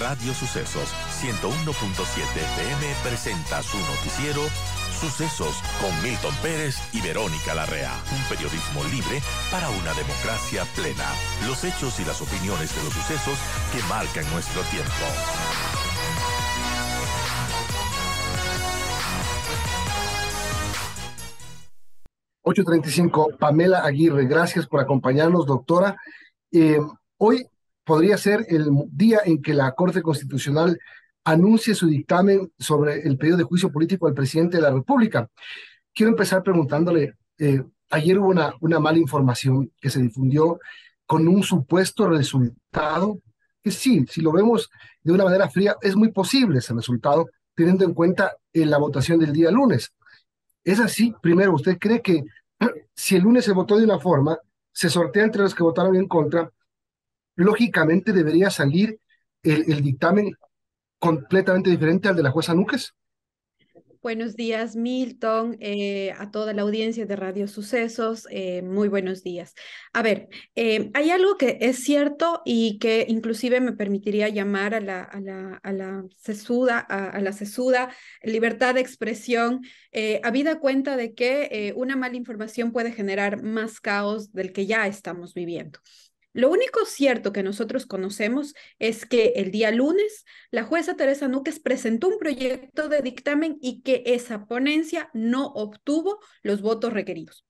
Radio Sucesos 101.7 FM presenta su noticiero Sucesos con Milton Pérez y Verónica Larrea. Un periodismo libre para una democracia plena. Los hechos y las opiniones de los sucesos que marcan nuestro tiempo. ...8.35, Pamela Aguirre, gracias por acompañarnos, doctora. Eh, hoy podría ser el día en que la Corte Constitucional anuncie su dictamen sobre el pedido de juicio político al presidente de la República. Quiero empezar preguntándole, eh, ayer hubo una, una mala información que se difundió con un supuesto resultado que sí, si lo vemos de una manera fría, es muy posible ese resultado, teniendo en cuenta eh, la votación del día lunes. Es así, primero, ¿usted cree que si el lunes se votó de una forma, se sortea entre los que votaron en contra lógicamente debería salir el, dictamen completamente diferente al de la jueza Núñez. Buenos días, Milton, eh, a toda la audiencia de Radio Sucesos. Eh, muy buenos días. A ver, eh, hay algo que es cierto y que inclusive me permitiría llamar a la, a la, a a, la sesuda libertad de expresión, habida cuenta de que una mala información puede generar más caos del que ya estamos viviendo. Lo único cierto que nosotros conocemos es que el día lunes la jueza Teresa Núquez presentó un proyecto de dictamen y que esa ponencia no obtuvo los votos requeridos.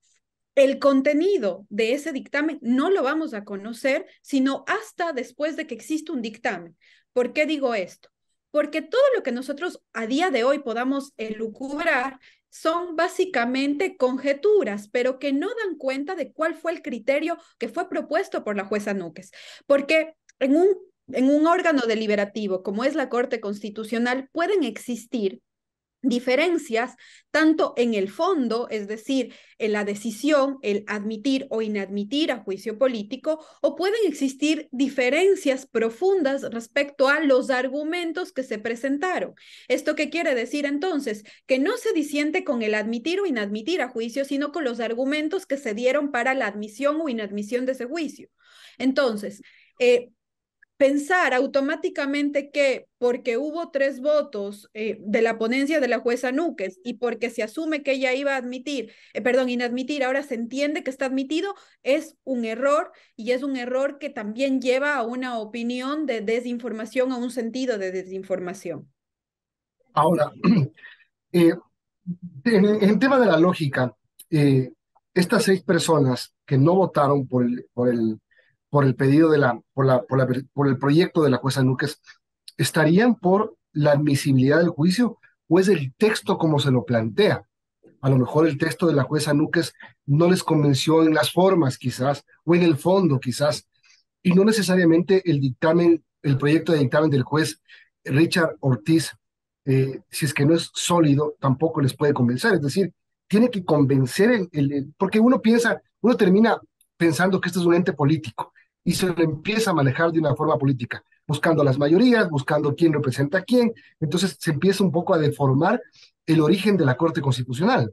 El contenido de ese dictamen no lo vamos a conocer sino hasta después de que exista un dictamen. ¿Por qué digo esto? Porque todo lo que nosotros a día de hoy podamos elucubrar son básicamente conjeturas, pero que no dan cuenta de cuál fue el criterio que fue propuesto por la jueza Núquez. Porque en un, en un órgano deliberativo como es la Corte Constitucional pueden existir diferencias tanto en el fondo, es decir, en la decisión, el admitir o inadmitir a juicio político, o pueden existir diferencias profundas respecto a los argumentos que se presentaron. ¿Esto qué quiere decir entonces? Que no se disiente con el admitir o inadmitir a juicio, sino con los argumentos que se dieron para la admisión o inadmisión de ese juicio. Entonces, eh, pensar automáticamente que porque hubo tres votos eh, de la ponencia de la jueza Núquez y porque se asume que ella iba a admitir, eh, perdón, inadmitir, ahora se entiende que está admitido, es un error y es un error que también lleva a una opinión de desinformación, a un sentido de desinformación. Ahora, eh, en, el tema de la lógica, estas seis personas que no votaron por por el por el pedido de la, por, la, por, la, por el proyecto de la jueza Núquez, ¿estarían por la admisibilidad del juicio o es el texto como se lo plantea? A lo mejor el texto de la jueza Núquez no les convenció en las formas quizás o en el fondo quizás y no necesariamente el dictamen, el proyecto de dictamen del juez Richard Ortiz, eh, si es que no es sólido, tampoco les puede convencer. Es decir, tiene que convencer el, porque uno piensa, uno termina pensando que este es un ente político y se empieza a manejar de una forma política, buscando las mayorías, buscando quién representa a quién. Entonces se empieza un poco a deformar el origen de la Corte Constitucional.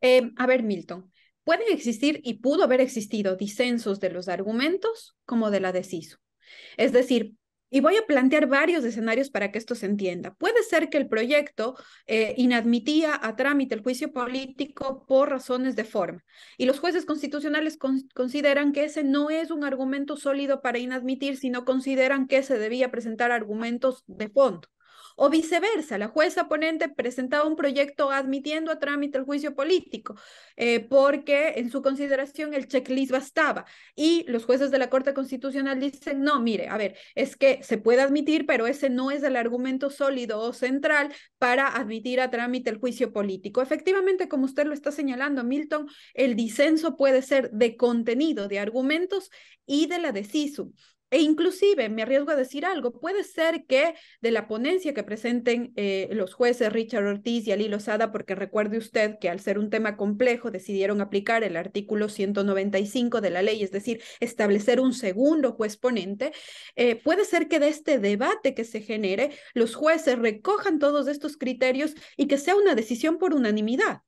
Em, a ver, Milton, pueden existir y pudo haber existido disensos de los argumentos como de la deciso. Es decir, y voy a plantear varios escenarios para que esto se entienda. Puede ser que el proyecto eh, inadmitía a trámite el juicio político por razones de forma y los jueces constitucionales consideran que ese no es un argumento sólido para inadmitir, sino consideran que se debía presentar argumentos de fondo. O viceversa, la jueza ponente presentaba un proyecto admitiendo a trámite el juicio político, eh, porque en su consideración el checklist bastaba. Y los jueces de la Corte Constitucional dicen, no, mire, a ver, es que se puede admitir, pero ese no es el argumento sólido o central para admitir a trámite el juicio político. Efectivamente, como usted lo está señalando, Milton, el disenso puede ser de contenido, de argumentos y de la decisión. E inclusive, me arriesgo a decir algo, puede ser que de la ponencia que presenten eh, los jueces Richard Ortiz y Ali Lozada, porque recuerde usted que al ser un tema complejo decidieron aplicar el artículo 195 de la ley, es decir, establecer un segundo juez ponente, eh, puede ser que de este debate que se genere, los jueces recojan todos estos criterios y que sea una decisión por unanimidad.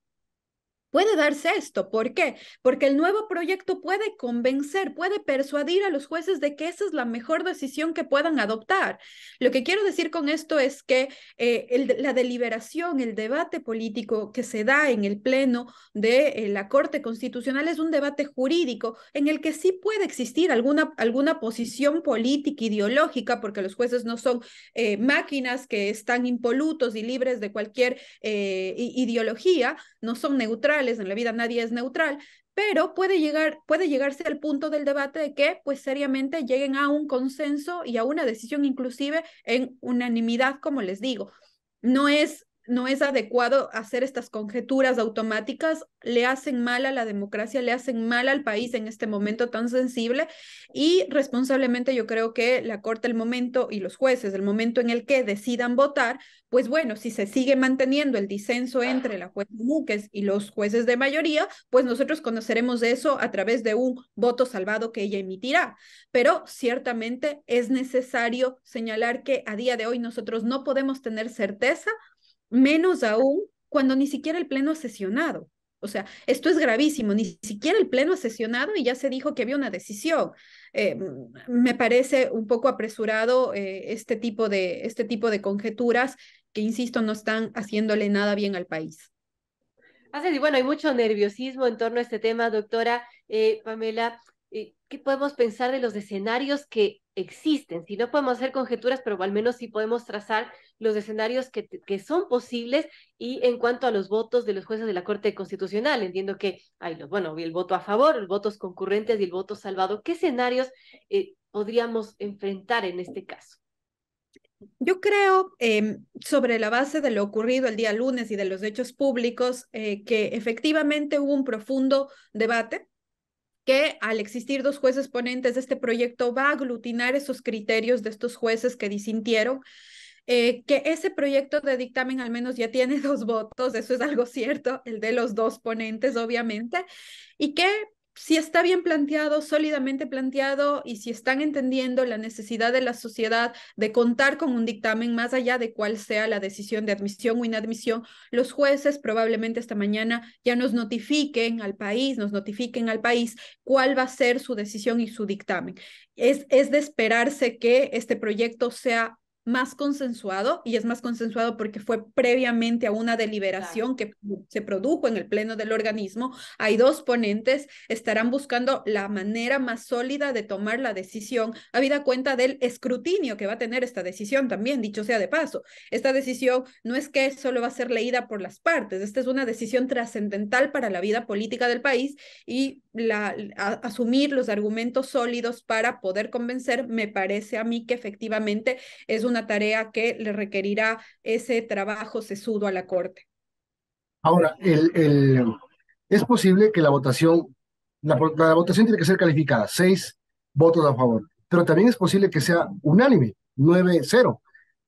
Puede darse esto. ¿Por qué? Porque el nuevo proyecto puede convencer, puede persuadir a los jueces de que esa es la mejor decisión que puedan adoptar. Lo que quiero decir con esto es que eh, la deliberación, el debate político que se da en el Pleno de eh, la Corte Constitucional es un debate jurídico en el que sí puede existir alguna, alguna posición política, ideológica, porque los jueces no son eh, máquinas que están impolutos y libres de cualquier ideología, no son neutrales en la vida nadie es neutral, pero puede, llegar, puede llegarse al punto del debate de que pues seriamente lleguen a un consenso y a una decisión inclusive en unanimidad, como les digo. No es no es adecuado hacer estas conjeturas automáticas, le hacen mal a la democracia, le hacen mal al país en este momento tan sensible y responsablemente yo creo que la Corte el momento y los jueces, el momento en el que decidan votar, pues bueno, si se sigue manteniendo el disenso entre la jueza Múquez y los jueces de mayoría, pues nosotros conoceremos eso a través de un voto salvado que ella emitirá. Pero ciertamente es necesario señalar que a día de hoy nosotros no podemos tener certeza menos aún cuando ni siquiera el pleno ha sesionado. O sea, esto es gravísimo, ni siquiera el pleno ha sesionado y ya se dijo que había una decisión. Eh, me parece un poco apresurado eh, este, tipo de, este tipo de conjeturas que, insisto, no están haciéndole nada bien al país. Así, bueno, hay mucho nerviosismo en torno a este tema, doctora eh, Pamela. Eh, qué podemos pensar de los escenarios que existen. Si no podemos hacer conjeturas, pero al menos sí podemos trazar los escenarios que, son posibles y en cuanto a los votos de los jueces de la Corte Constitucional, entiendo que hay los, bueno, el voto a favor, los votos concurrentes y el voto salvado. ¿Qué escenarios eh, podríamos enfrentar en este caso? Yo creo, em, sobre la base de lo ocurrido el día lunes y de los hechos públicos, eh, que efectivamente hubo un profundo debate que al existir dos jueces ponentes de este proyecto va a aglutinar esos criterios de estos jueces que disintieron, eh, que ese proyecto de dictamen al menos ya tiene dos votos, eso es algo cierto, el de los dos ponentes obviamente, y que si está bien planteado, sólidamente planteado, y si están entendiendo la necesidad de la sociedad de contar con un dictamen, más allá de cuál sea la decisión de admisión o inadmisión, los jueces probablemente esta mañana ya nos notifiquen al país, nos notifiquen al país cuál va a ser su decisión y su dictamen. Es, es de esperarse que este proyecto sea más consensuado y es más consensuado porque fue previamente a una deliberación que se produjo en el pleno del organismo. Hay dos ponentes, estarán buscando la manera más sólida de tomar la decisión, habida cuenta del escrutinio que va a tener esta decisión también, dicho sea de paso. Esta decisión no es que solo va a ser leída por las partes, esta es una decisión trascendental para la vida política del país y asumir los argumentos sólidos para poder convencer, me parece a mí que efectivamente es una tarea que le requerirá ese trabajo sesudo a la Corte. Ahora, el, el, es posible que la votación, la, votación tiene que ser calificada, seis votos a favor, pero también es posible que sea unánime, nueve cero,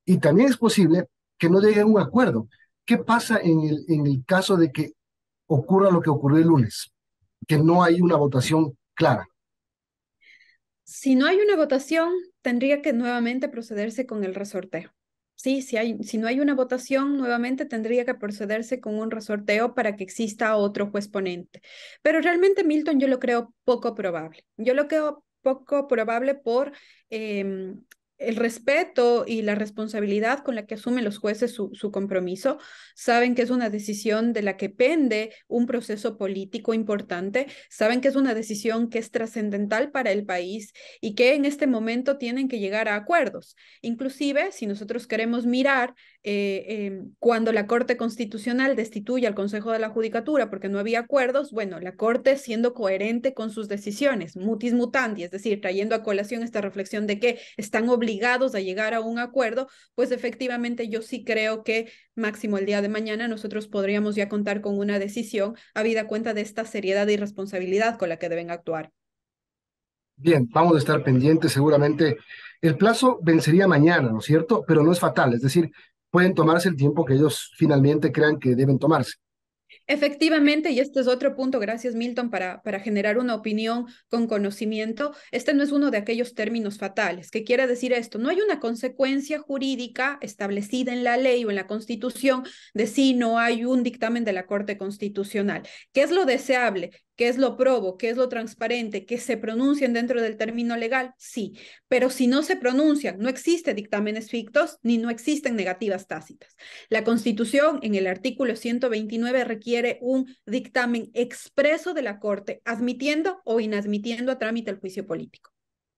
y también es posible que no llegue a un acuerdo. ¿Qué pasa en el, en el caso de que ocurra lo que ocurrió el lunes, que no hay una votación clara? Si no hay una votación, tendría que nuevamente procederse con el resorteo. Sí, si, hay, si no hay una votación, nuevamente tendría que procederse con un resorteo para que exista otro juez ponente. Pero realmente, Milton, yo lo creo poco probable. Yo lo creo poco probable por em, el respeto y la responsabilidad con la que asumen los jueces su, compromiso. Saben que es una decisión de la que pende un proceso político importante. Saben que es una decisión que es trascendental para el país y que en este momento tienen que llegar a acuerdos. Inclusive, si nosotros queremos mirar eh, em, cuando la Corte Constitucional destituye al Consejo de la Judicatura porque no había acuerdos, bueno, la Corte siendo coherente con sus decisiones, mutis mutandi, es decir, trayendo a colación esta reflexión de que están obligados ligados a llegar a un acuerdo, pues efectivamente yo sí creo que máximo el día de mañana nosotros podríamos ya contar con una decisión habida cuenta de esta seriedad y responsabilidad con la que deben actuar. Bien, vamos a estar pendientes seguramente. El plazo vencería mañana, ¿no es cierto? Pero no es fatal, es decir, pueden tomarse el tiempo que ellos finalmente crean que deben tomarse. Efectivamente, y este es otro punto, gracias Milton, para, para generar una opinión con conocimiento, este no es uno de aquellos términos fatales. que quiere decir esto? No hay una consecuencia jurídica establecida en la ley o en la Constitución de si no hay un dictamen de la Corte Constitucional. ¿Qué es lo deseable? qué es lo probo, qué es lo transparente, que se pronuncien dentro del término legal, sí, pero si no se pronuncian, no existen dictámenes fictos ni no existen negativas tácitas. La Constitución en el artículo 129 requiere un dictamen expreso de la Corte, admitiendo o inadmitiendo a trámite el juicio político.